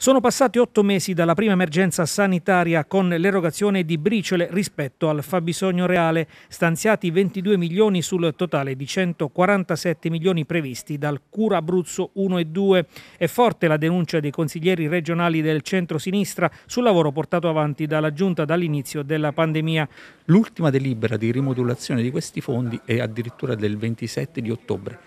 Sono passati otto mesi dalla prima emergenza sanitaria con l'erogazione di briciole rispetto al fabbisogno reale, stanziati 22 milioni sul totale di 147 milioni previsti dal Cura Abruzzo 1 e 2. È forte la denuncia dei consiglieri regionali del centro-sinistra sul lavoro portato avanti dalla Giunta dall'inizio della pandemia. L'ultima delibera di rimodulazione di questi fondi è addirittura del 27 di ottobre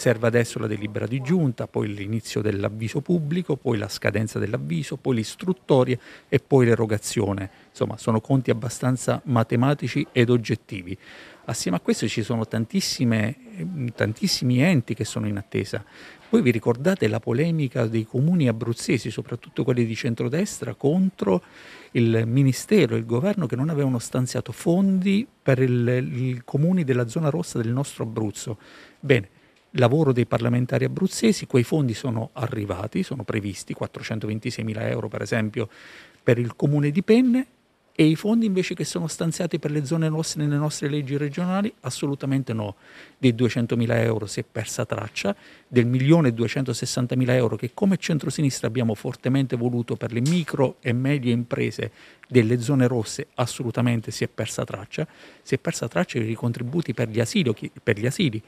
Serve adesso la delibera di giunta, poi l'inizio dell'avviso pubblico, poi la scadenza dell'avviso, poi l'istruttoria e poi l'erogazione. Insomma, sono conti abbastanza matematici ed oggettivi. Assieme a questo ci sono mm, tantissimi enti che sono in attesa. Poi vi ricordate la polemica dei comuni abruzzesi, soprattutto quelli di centrodestra, contro il ministero, e il governo che non avevano stanziato fondi per i comuni della zona rossa del nostro Abruzzo. Bene, lavoro dei parlamentari abruzzesi, quei fondi sono arrivati, sono previsti 426 mila euro per esempio per il comune di Penne e i fondi invece che sono stanziati per le zone rosse nelle nostre leggi regionali assolutamente no, dei 200 mila euro si è persa traccia, del 1.260 mila euro che come centrosinistra abbiamo fortemente voluto per le micro e medie imprese delle zone rosse assolutamente si è persa traccia, si è persa traccia dei contributi per gli asili, per gli asili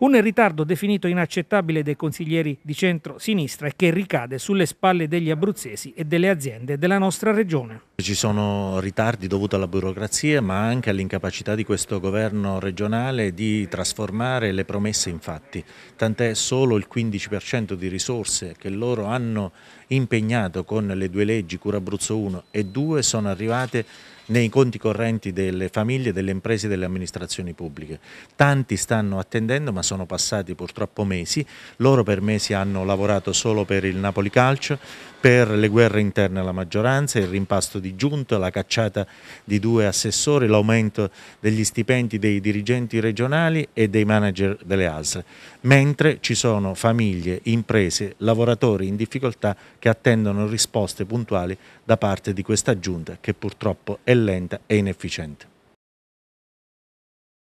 un ritardo definito inaccettabile dai consiglieri di centro-sinistra e che ricade sulle spalle degli abruzzesi e delle aziende della nostra regione. Ci sono ritardi dovuti alla burocrazia ma anche all'incapacità di questo governo regionale di trasformare le promesse in fatti, tant'è solo il 15% di risorse che loro hanno impegnato con le due leggi Cura Abruzzo 1 e 2 sono arrivate nei conti correnti delle famiglie, delle imprese e delle amministrazioni pubbliche. Tanti stanno attendendo ma sono passati purtroppo mesi, loro per mesi hanno lavorato solo per il Napoli Calcio, per le guerre interne alla maggioranza, il rimpasto di giunto, la cacciata di due assessori, l'aumento degli stipendi dei dirigenti regionali e dei manager delle ASL, mentre ci sono famiglie, imprese, lavoratori in difficoltà che attendono risposte puntuali da parte di questa giunta che purtroppo è lenta e inefficiente.